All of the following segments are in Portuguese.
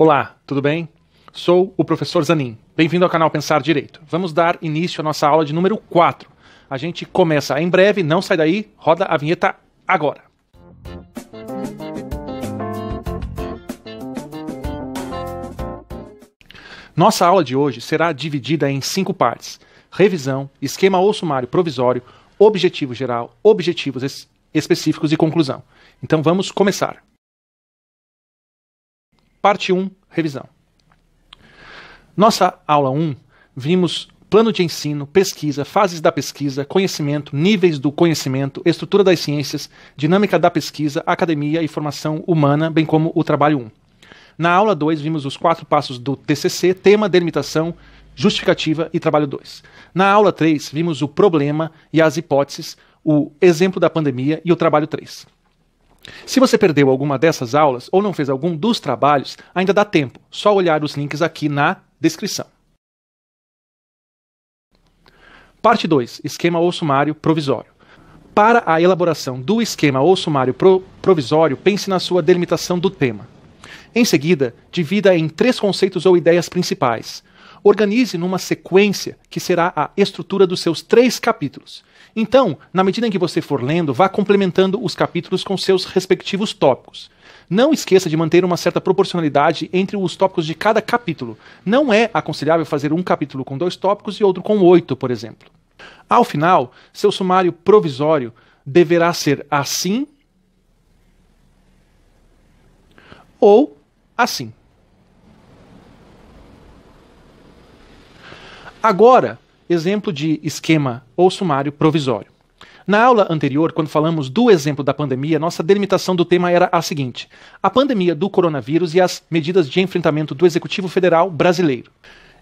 Olá, tudo bem? Sou o professor Zanin. Bem-vindo ao canal Pensar Direito. Vamos dar início à nossa aula de número 4. A gente começa em breve, não sai daí, roda a vinheta agora. Nossa aula de hoje será dividida em cinco partes: revisão, esquema ou sumário provisório, objetivo geral, objetivos específicos e conclusão. Então vamos começar. Parte 1, revisão. Nossa aula 1, vimos plano de ensino, pesquisa, fases da pesquisa, conhecimento, níveis do conhecimento, estrutura das ciências, dinâmica da pesquisa, academia e formação humana, bem como o trabalho 1. Na aula 2, vimos os quatro passos do TCC, tema, delimitação, justificativa e trabalho 2. Na aula 3, vimos o problema e as hipóteses, o exemplo da pandemia e o trabalho 3. Se você perdeu alguma dessas aulas ou não fez algum dos trabalhos, ainda dá tempo. Só olhar os links aqui na descrição. Parte 2: Esquema ou sumário provisório. Para a elaboração do esquema ou sumário pro provisório, pense na sua delimitação do tema. Em seguida, divida em três conceitos ou ideias principais: Organize numa sequência que será a estrutura dos seus três capítulos. Então, na medida em que você for lendo, vá complementando os capítulos com seus respectivos tópicos. Não esqueça de manter uma certa proporcionalidade entre os tópicos de cada capítulo. Não é aconselhável fazer um capítulo com dois tópicos e outro com oito, por exemplo. Ao final, seu sumário provisório deverá ser assim ou assim. Agora, exemplo de esquema ou sumário provisório. Na aula anterior, quando falamos do exemplo da pandemia, nossa delimitação do tema era a seguinte: a pandemia do coronavírus e as medidas de enfrentamento do Executivo Federal brasileiro.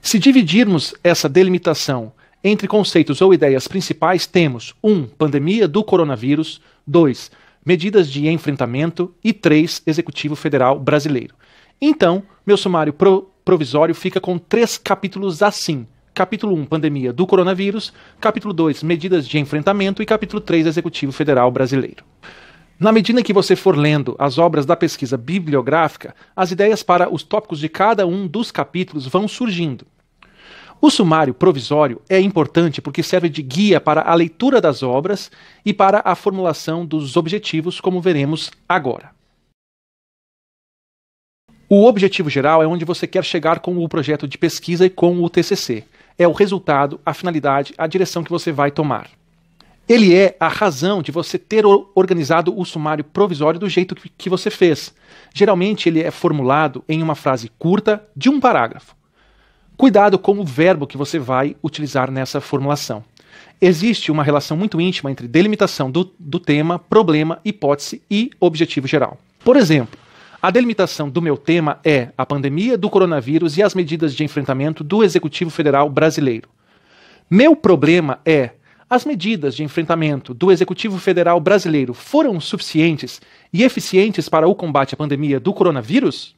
Se dividirmos essa delimitação entre conceitos ou ideias principais, temos 1. Um, pandemia do coronavírus, 2. Medidas de enfrentamento e 3. Executivo Federal brasileiro. Então, meu sumário pro provisório fica com três capítulos assim. Capítulo 1, Pandemia do Coronavírus. Capítulo 2, Medidas de Enfrentamento. E capítulo 3, Executivo Federal Brasileiro. Na medida que você for lendo as obras da pesquisa bibliográfica, as ideias para os tópicos de cada um dos capítulos vão surgindo. O sumário provisório é importante porque serve de guia para a leitura das obras e para a formulação dos objetivos, como veremos agora. O objetivo geral é onde você quer chegar com o projeto de pesquisa e com o TCC é o resultado, a finalidade, a direção que você vai tomar. Ele é a razão de você ter organizado o sumário provisório do jeito que você fez. Geralmente ele é formulado em uma frase curta de um parágrafo. Cuidado com o verbo que você vai utilizar nessa formulação. Existe uma relação muito íntima entre delimitação do, do tema, problema, hipótese e objetivo geral. Por exemplo, a delimitação do meu tema é a pandemia do coronavírus e as medidas de enfrentamento do Executivo Federal Brasileiro. Meu problema é: as medidas de enfrentamento do Executivo Federal Brasileiro foram suficientes e eficientes para o combate à pandemia do coronavírus?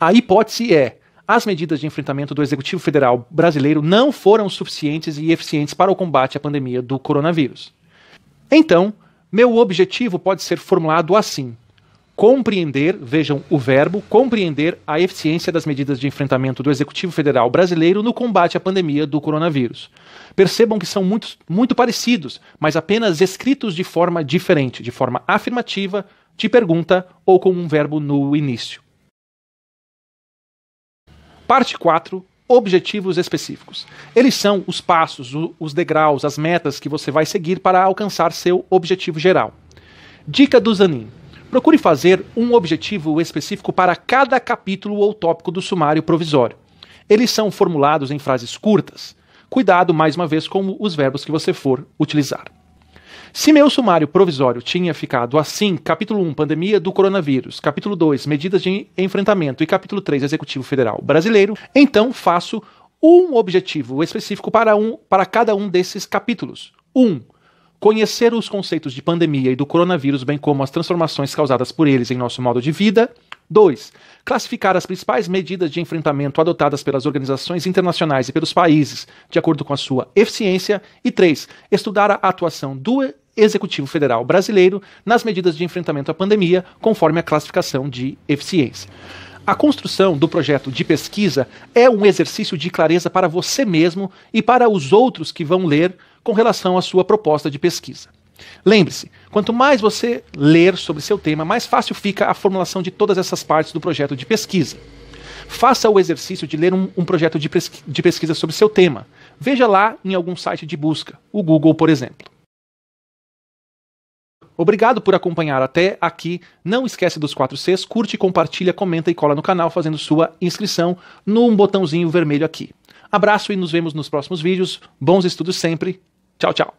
A hipótese é: as medidas de enfrentamento do Executivo Federal Brasileiro não foram suficientes e eficientes para o combate à pandemia do coronavírus. Então, meu objetivo pode ser formulado assim: compreender, vejam o verbo, compreender a eficiência das medidas de enfrentamento do Executivo Federal brasileiro no combate à pandemia do coronavírus. Percebam que são muito, muito parecidos, mas apenas escritos de forma diferente, de forma afirmativa, de pergunta ou com um verbo no início. Parte 4. Objetivos específicos. Eles são os passos, os degraus, as metas que você vai seguir para alcançar seu objetivo geral. Dica do Zanin. Procure fazer um objetivo específico para cada capítulo ou tópico do sumário provisório. Eles são formulados em frases curtas. Cuidado, mais uma vez, com os verbos que você for utilizar. Se meu sumário provisório tinha ficado assim, capítulo 1, pandemia do coronavírus, capítulo 2, medidas de enfrentamento e capítulo 3, executivo federal brasileiro, então faço um objetivo específico para, um, para cada um desses capítulos. 1. Um, conhecer os conceitos de pandemia e do coronavírus, bem como as transformações causadas por eles em nosso modo de vida. 2. Classificar as principais medidas de enfrentamento adotadas pelas organizações internacionais e pelos países, de acordo com a sua eficiência. E 3. Estudar a atuação do Executivo Federal Brasileiro nas medidas de enfrentamento à pandemia, conforme a classificação de eficiência. A construção do projeto de pesquisa é um exercício de clareza para você mesmo e para os outros que vão ler com relação à sua proposta de pesquisa. Lembre-se, quanto mais você ler sobre seu tema, mais fácil fica a formulação de todas essas partes do projeto de pesquisa. Faça o exercício de ler um, um projeto de, de pesquisa sobre seu tema. Veja lá em algum site de busca, o Google, por exemplo. Obrigado por acompanhar até aqui. Não esquece dos 4 Cs, curte, compartilha, comenta e cola no canal fazendo sua inscrição num botãozinho vermelho aqui. Abraço e nos vemos nos próximos vídeos. Bons estudos sempre. Tchau, tchau.